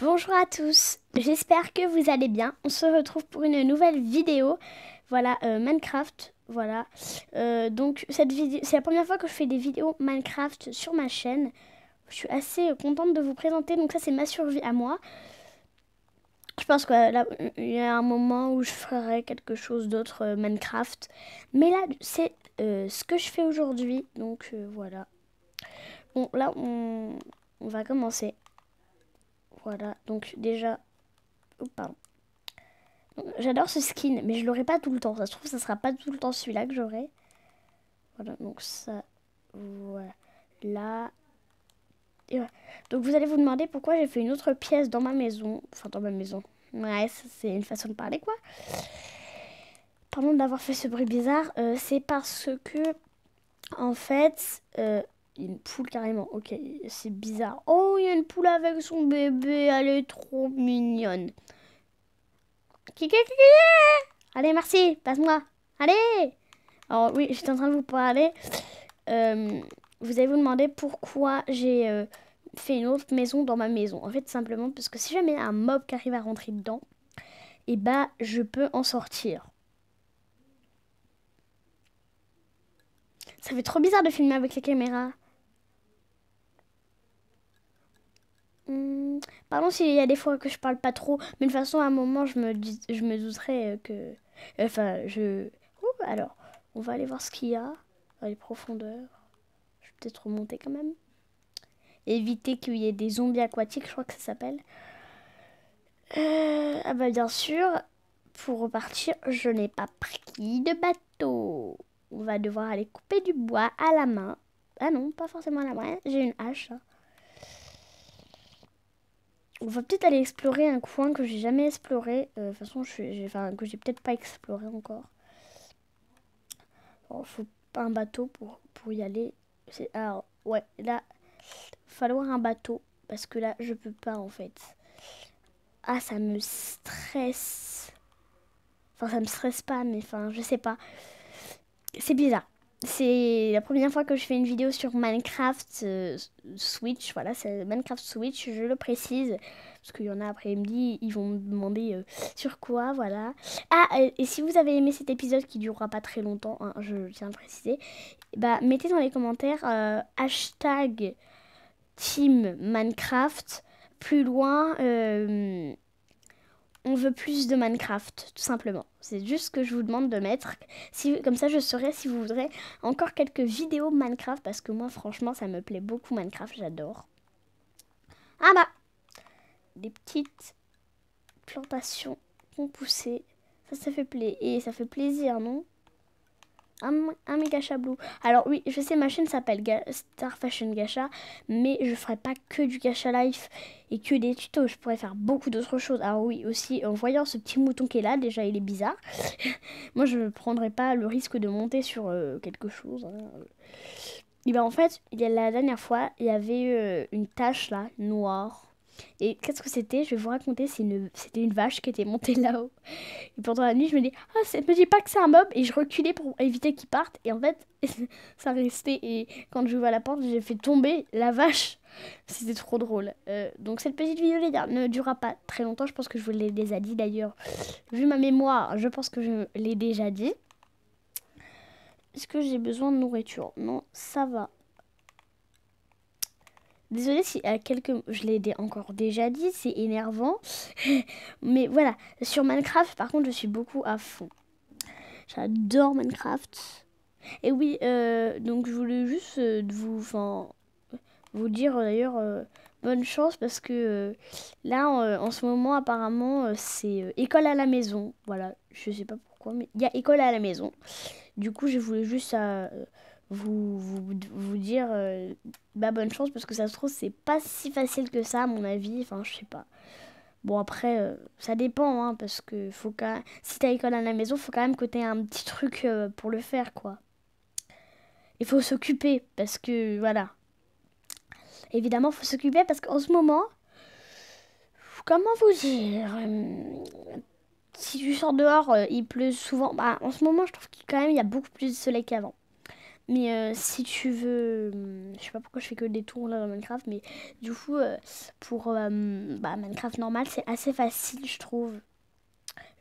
Bonjour à tous, j'espère que vous allez bien. On se retrouve pour une nouvelle vidéo. Voilà, euh, Minecraft. Voilà. Euh, donc, cette vidéo, c'est la première fois que je fais des vidéos Minecraft sur ma chaîne. Je suis assez euh, contente de vous présenter. Donc, ça, c'est ma survie à moi. Je pense qu'il y a un moment où je ferai quelque chose d'autre Minecraft. Mais là, c'est ce que je fais aujourd'hui. Donc, voilà. Bon, là, on va commencer. Voilà, donc déjà... Oh, pardon. J'adore ce skin, mais je l'aurai pas tout le temps. Ça se trouve, ça sera pas tout le temps celui-là que j'aurai. Voilà, donc ça... Voilà. Donc vous allez vous demander pourquoi j'ai fait une autre pièce dans ma maison. Enfin, dans ma maison. Ouais, c'est une façon de parler, quoi. Pardon d'avoir fait ce bruit bizarre. Euh, c'est parce que, en fait, euh, il une poule carrément. Ok, c'est bizarre. Oh, il y a une poule avec son bébé. Elle est trop mignonne. Allez, merci. Passe-moi. Allez. Alors oui, j'étais en train de vous parler. Euh, vous allez vous demander pourquoi j'ai euh, fait une autre maison dans ma maison. En fait, simplement parce que si jamais un mob qui arrive à rentrer dedans, et eh bah ben, je peux en sortir. Ça fait trop bizarre de filmer avec les caméras. Hmm, pardon s'il y a des fois que je parle pas trop, mais de toute façon, à un moment, je me, je me douterai euh, que. Euh, enfin, je. alors, on va aller voir ce qu'il y a dans les profondeurs. Je vais peut-être remonter quand même. Éviter qu'il y ait des zombies aquatiques, je crois que ça s'appelle. Euh, ah bah bien sûr, pour repartir, je n'ai pas pris de bateau. On va devoir aller couper du bois à la main. Ah non, pas forcément à la main, j'ai une hache. Hein on va peut-être aller explorer un coin que j'ai jamais exploré. Euh, de toute façon, je enfin, que j'ai peut-être pas exploré encore. Bon, faut un bateau pour, pour y aller. Alors, ouais, là, falloir un bateau. Parce que là, je peux pas, en fait. Ah, ça me stresse. Enfin, ça me stresse pas, mais enfin, je sais pas. C'est bizarre c'est la première fois que je fais une vidéo sur Minecraft euh, Switch. Voilà, c'est Minecraft Switch, je le précise. Parce qu'il y en a après, ils me disent, ils vont me demander euh, sur quoi, voilà. Ah, euh, et si vous avez aimé cet épisode qui durera pas très longtemps, hein, je tiens à le préciser, bah mettez dans les commentaires hashtag Team Minecraft, plus loin on veut plus de Minecraft, tout simplement. C'est juste ce que je vous demande de mettre. Si, comme ça, je saurai si vous voudrez encore quelques vidéos Minecraft, parce que moi, franchement, ça me plaît beaucoup Minecraft, j'adore. Ah bah Des petites plantations ont poussé. Ça, ça fait plaisir. Et ça fait plaisir, non un, un, méga Alors oui, je sais, ma chaîne s'appelle Star Fashion Gacha, mais je ferai pas que du Gacha Life et que des tutos. Je pourrais faire beaucoup d'autres choses. Alors oui, aussi, en voyant ce petit mouton qui est là, déjà il est bizarre. Moi, je ne prendrai pas le risque de monter sur euh, quelque chose. Hein. Et ben, en fait, il y la dernière fois, il y avait euh, une tache là, noire. Et qu'est-ce que c'était Je vais vous raconter, c'était une... vache qui était montée là-haut. Et pendant la nuit, je me dis, ah, ne me dit pas que c'est un mob, et je reculais pour éviter qu'il parte, et en fait, ça restait. Et quand je vois la porte, j'ai fait tomber la vache. C'était trop drôle. Euh, donc cette petite vidéo les gars ne durera pas très longtemps, je pense que je vous l'ai déjà dit d'ailleurs. Vu ma mémoire, je pense que je l'ai déjà dit. Est-ce que j'ai besoin de nourriture Non, ça va. Désolée si à quelques... Je l'ai encore déjà dit, c'est énervant. Mais voilà, sur Minecraft, par contre, je suis beaucoup à fond. J'adore Minecraft. Et oui, euh, donc je voulais juste euh, vous vous, vous dire euh, d'ailleurs bonne chance parce que là, en ce moment, apparemment, c'est école à la maison. Voilà, je sais pas pourquoi, mais il y a école à la maison. Du coup, je voulais juste vous, vous, dire euh, bah bonne chance parce que ça se trouve c'est pas si facile que ça à mon avis, enfin je sais pas. Bon après euh, ça dépend hein, parce que faut quand si t'as école à la maison faut quand même que t'aies un petit truc euh, pour le faire quoi. Il faut s'occuper parce que voilà. Évidemment faut s'occuper parce qu'en ce moment comment vous dire si tu sors dehors il pleut souvent bah, en ce moment je trouve qu'il quand même il y a beaucoup plus de soleil qu'avant. Mais euh, si tu veux, hum, je sais pas pourquoi je fais que des tours là dans Minecraft, mais du coup, euh, pour euh, hum, bah, Minecraft normal, c'est assez facile, je trouve.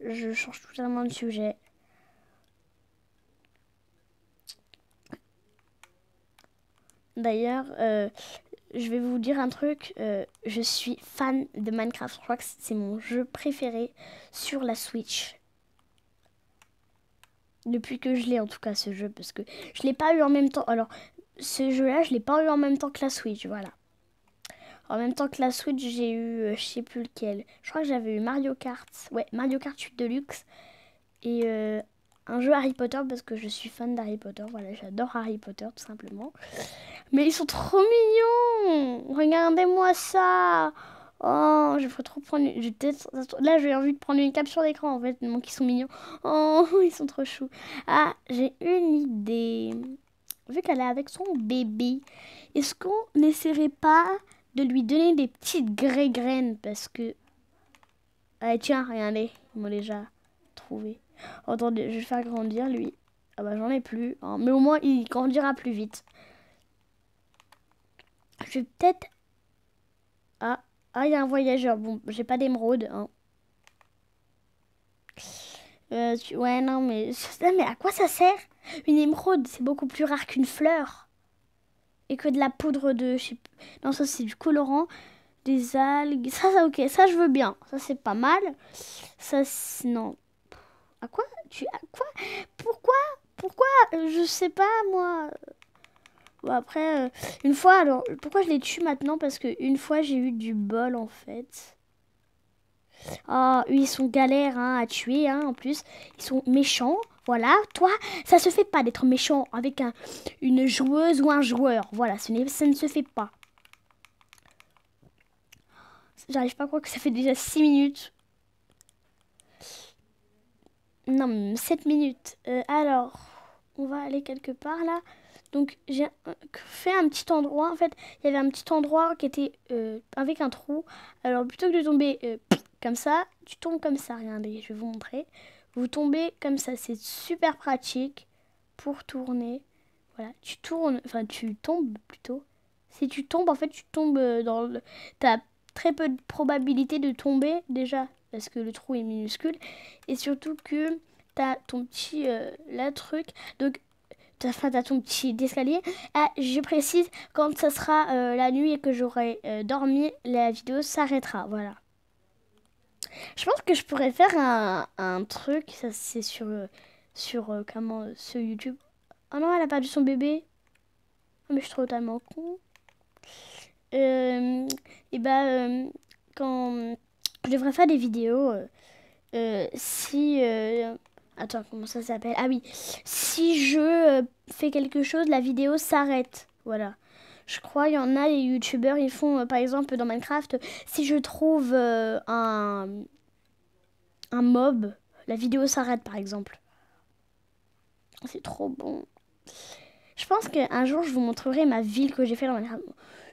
Je change totalement de sujet. D'ailleurs, je vais vous dire un truc, je suis fan de Minecraft, je crois que c'est mon jeu préféré sur la Switch. Depuis que je l'ai en tout cas ce jeu, parce que je l'ai pas eu en même temps. Alors, ce jeu-là, je l'ai pas eu en même temps que la Switch, voilà. En même temps que la Switch, j'ai eu, je euh, je sais plus lequel. Je crois que j'avais eu Mario Kart. Ouais, Mario Kart 8 Deluxe. Et euh, un jeu Harry Potter parce que je suis fan d'Harry Potter. Voilà, j'adore Harry Potter tout simplement. Mais ils sont trop mignons Regardez-moi ça Oh, je vais trop prendre. Je Là, j'ai envie de prendre une capture d'écran en fait, qui qui sont mignons. Oh, ils sont trop choux. Ah, j'ai une idée. Vu qu'elle est avec son bébé, est-ce qu'on n'essaierait pas de lui donner des petites grès graines parce que. Ah, tiens, regardez, ils m'ont déjà trouvé. Attendez, je vais faire grandir lui. Ah bah j'en ai plus, hein, mais au moins il grandira plus vite. Je vais peut-être. Ah, ah, il y a un voyageur. Bon, j'ai pas d'émeraude. Hein. Euh, tu... Ouais, non, mais... Non, mais à quoi ça sert Une émeraude, c'est beaucoup plus rare qu'une fleur. Et que de la poudre de... Non, ça, c'est du colorant. Des algues. Ça, ça, ok. Ça, je veux bien. Ça, c'est pas mal. Ça, non. À quoi Tu... À quoi Pourquoi Pourquoi euh, Je sais pas, moi... Bon, après, euh, une fois, alors, pourquoi je les tue maintenant Parce que une fois, j'ai eu du bol, en fait. Ah, oui, ils sont galères hein, à tuer, hein, en plus. Ils sont méchants. Voilà, toi, ça se fait pas d'être méchant avec un, une joueuse ou un joueur. Voilà, ce ça ne se fait pas. J'arrive pas à croire que ça fait déjà 6 minutes. Non, 7 minutes. Euh, alors, on va aller quelque part là. Donc j'ai fait un petit endroit. En fait, il y avait un petit endroit qui était euh, avec un trou. Alors plutôt que de tomber euh, comme ça, tu tombes comme ça. Regardez, je vais vous montrer. Vous tombez comme ça. C'est super pratique pour tourner. Voilà, tu tournes, enfin tu tombes plutôt. Si tu tombes, en fait, tu tombes euh, dans le. T'as très peu de probabilité de tomber déjà parce que le trou est minuscule et surtout que tu as ton petit truc. Donc t'as ton petit escalier. Ah, je précise, quand ce sera euh, la nuit et que j'aurai euh, dormi, la vidéo s'arrêtera. Voilà. Je pense que je pourrais faire un, truc. Ça, c'est sur, euh, sur comment ce YouTube. Oh non, elle a perdu son bébé. Ah, mais je suis totalement con. et bah, quand je devrais faire des vidéos, si Attends, comment ça s'appelle Ah oui, si je euh, fais quelque chose, la vidéo s'arrête. Voilà. Je crois il y en a les youtubeurs, ils font euh, par exemple dans Minecraft, si je trouve euh, un un mob, la vidéo s'arrête par exemple. C'est trop bon. Je pense qu'un jour je vous montrerai ma ville que j'ai fait dans Minecraft.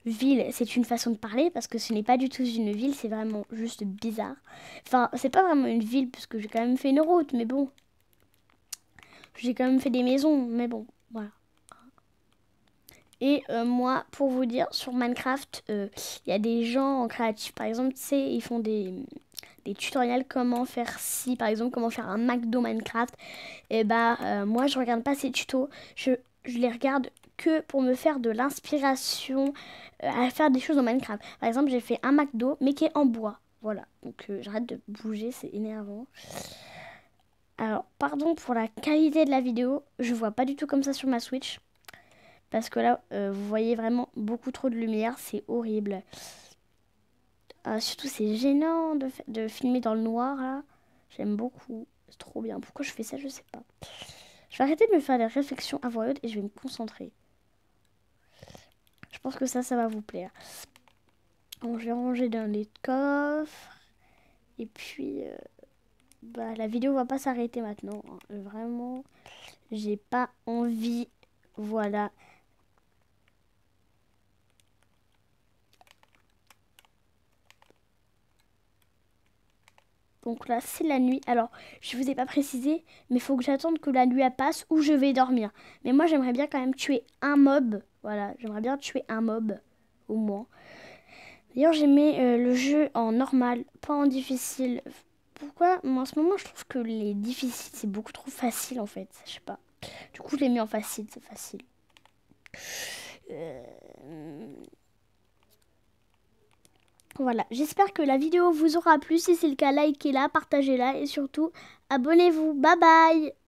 Ville, c'est une façon de parler parce que ce n'est pas du tout une ville, c'est vraiment juste bizarre. Enfin, c'est pas vraiment une ville parce que j'ai quand même fait une route, mais bon. J'ai quand même fait des maisons, mais bon, voilà. Et euh, moi, pour vous dire, sur Minecraft, euh, il y a des gens en créatif, par exemple, tu sais, ils font des, tutoriels comment faire si par exemple, comment faire un McDo Minecraft. Et eh bah, ben, euh, moi, je regarde pas ces tutos, je, les regarde que pour me faire de l'inspiration à faire des choses en Minecraft. Par exemple, j'ai fait un McDo, mais qui est en bois. Voilà, donc j'arrête de bouger, c'est énervant pardon pour la qualité de la vidéo. Je vois pas du tout comme ça sur ma Switch. Parce que là, euh, vous voyez vraiment beaucoup trop de lumière. C'est horrible. Ah, surtout, c'est gênant de, filmer dans le noir. là. J'aime beaucoup. C'est trop bien. Pourquoi je fais ça, je sais pas. Je vais arrêter de me faire des réflexions à voix et je vais me concentrer. Je pense que ça, ça va vous plaire. Donc, je vais ranger dans les coffres. Et puis... Euh, bah, la vidéo va pas s'arrêter maintenant. Hein. Euh, vraiment, j'ai pas envie. Voilà. Donc là, c'est la nuit. Alors, je vous ai pas précisé, mais faut que j'attende que la nuit passe ou je vais dormir. Mais moi, j'aimerais bien quand même tuer un mob. Voilà, j'aimerais bien tuer un mob, au moins. D'ailleurs, j'ai mis euh, le jeu en normal, pas en difficile pourquoi, moi en ce moment, je trouve que les difficiles, c'est beaucoup trop facile en fait. Je sais pas. Du coup, je les mets en facile, c'est facile. Euh, voilà, j'espère que la vidéo vous aura plu. Si c'est le cas, likez-la, partagez-la et surtout, abonnez-vous. Bye bye